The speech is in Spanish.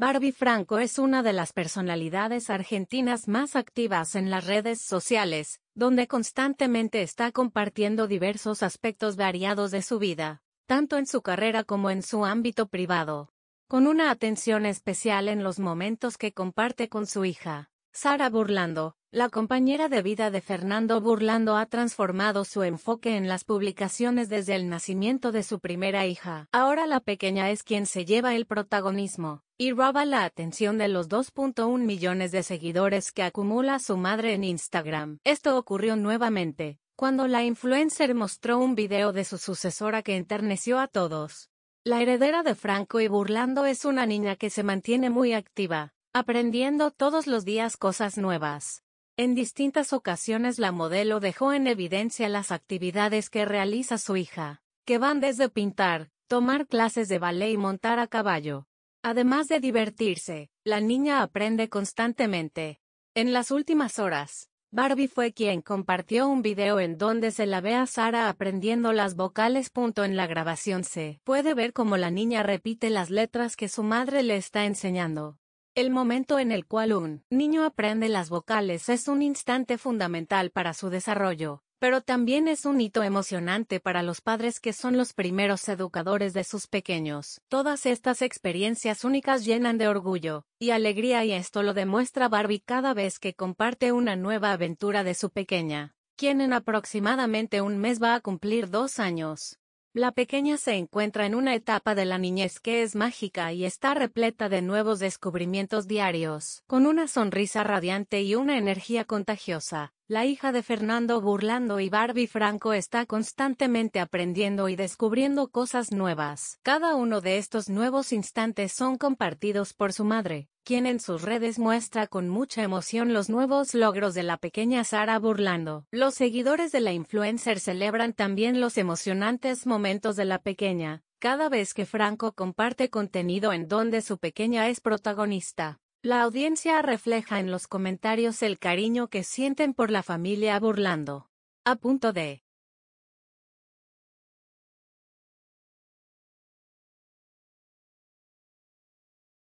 Barbie Franco es una de las personalidades argentinas más activas en las redes sociales, donde constantemente está compartiendo diversos aspectos variados de su vida, tanto en su carrera como en su ámbito privado. Con una atención especial en los momentos que comparte con su hija, Sara Burlando, la compañera de vida de Fernando Burlando ha transformado su enfoque en las publicaciones desde el nacimiento de su primera hija. Ahora la pequeña es quien se lleva el protagonismo y roba la atención de los 2.1 millones de seguidores que acumula su madre en Instagram. Esto ocurrió nuevamente, cuando la influencer mostró un video de su sucesora que enterneció a todos. La heredera de Franco y Burlando es una niña que se mantiene muy activa, aprendiendo todos los días cosas nuevas. En distintas ocasiones la modelo dejó en evidencia las actividades que realiza su hija, que van desde pintar, tomar clases de ballet y montar a caballo. Además de divertirse, la niña aprende constantemente. En las últimas horas, Barbie fue quien compartió un video en donde se la ve a Sara aprendiendo las vocales. En la grabación se puede ver cómo la niña repite las letras que su madre le está enseñando. El momento en el cual un niño aprende las vocales es un instante fundamental para su desarrollo, pero también es un hito emocionante para los padres que son los primeros educadores de sus pequeños. Todas estas experiencias únicas llenan de orgullo y alegría y esto lo demuestra Barbie cada vez que comparte una nueva aventura de su pequeña, quien en aproximadamente un mes va a cumplir dos años. La pequeña se encuentra en una etapa de la niñez que es mágica y está repleta de nuevos descubrimientos diarios. Con una sonrisa radiante y una energía contagiosa, la hija de Fernando Burlando y Barbie Franco está constantemente aprendiendo y descubriendo cosas nuevas. Cada uno de estos nuevos instantes son compartidos por su madre, quien en sus redes muestra con mucha emoción los nuevos logros de la pequeña Sara burlando. Los seguidores de la influencer celebran también los emocionantes momentos de la pequeña, cada vez que Franco comparte contenido en donde su pequeña es protagonista. La audiencia refleja en los comentarios el cariño que sienten por la familia burlando. A punto de